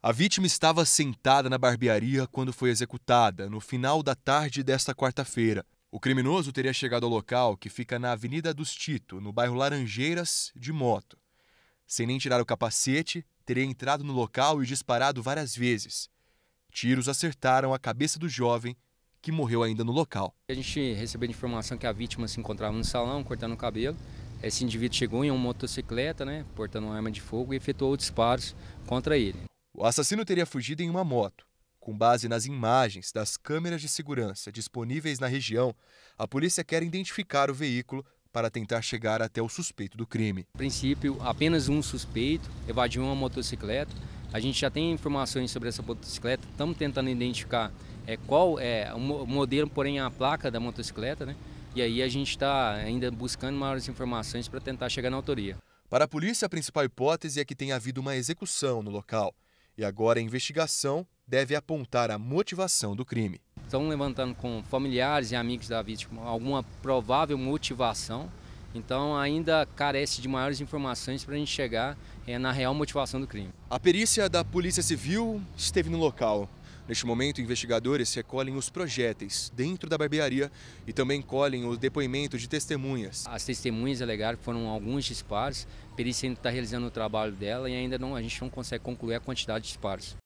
A vítima estava sentada na barbearia quando foi executada, no final da tarde desta quarta-feira. O criminoso teria chegado ao local, que fica na Avenida dos Tito, no bairro Laranjeiras, de moto. Sem nem tirar o capacete, teria entrado no local e disparado várias vezes. Tiros acertaram a cabeça do jovem, que morreu ainda no local. A gente recebeu informação que a vítima se encontrava no salão, cortando o cabelo. Esse indivíduo chegou em uma motocicleta, né, portando uma arma de fogo e efetuou disparos contra ele. O assassino teria fugido em uma moto. Com base nas imagens das câmeras de segurança disponíveis na região, a polícia quer identificar o veículo para tentar chegar até o suspeito do crime. A princípio, apenas um suspeito evadiu uma motocicleta. A gente já tem informações sobre essa motocicleta, estamos tentando identificar é, qual é o modelo, porém a placa da motocicleta, né? E aí a gente está ainda buscando maiores informações para tentar chegar na autoria. Para a polícia, a principal hipótese é que tenha havido uma execução no local. E agora a investigação deve apontar a motivação do crime. Estão levantando com familiares e amigos da vítima alguma provável motivação. Então ainda carece de maiores informações para a gente chegar é, na real motivação do crime. A perícia da Polícia Civil esteve no local. Neste momento, investigadores recolhem os projéteis dentro da barbearia e também colhem o depoimento de testemunhas. As testemunhas alegaram que foram alguns disparos, a perícia ainda está realizando o trabalho dela e ainda não, a gente não consegue concluir a quantidade de disparos.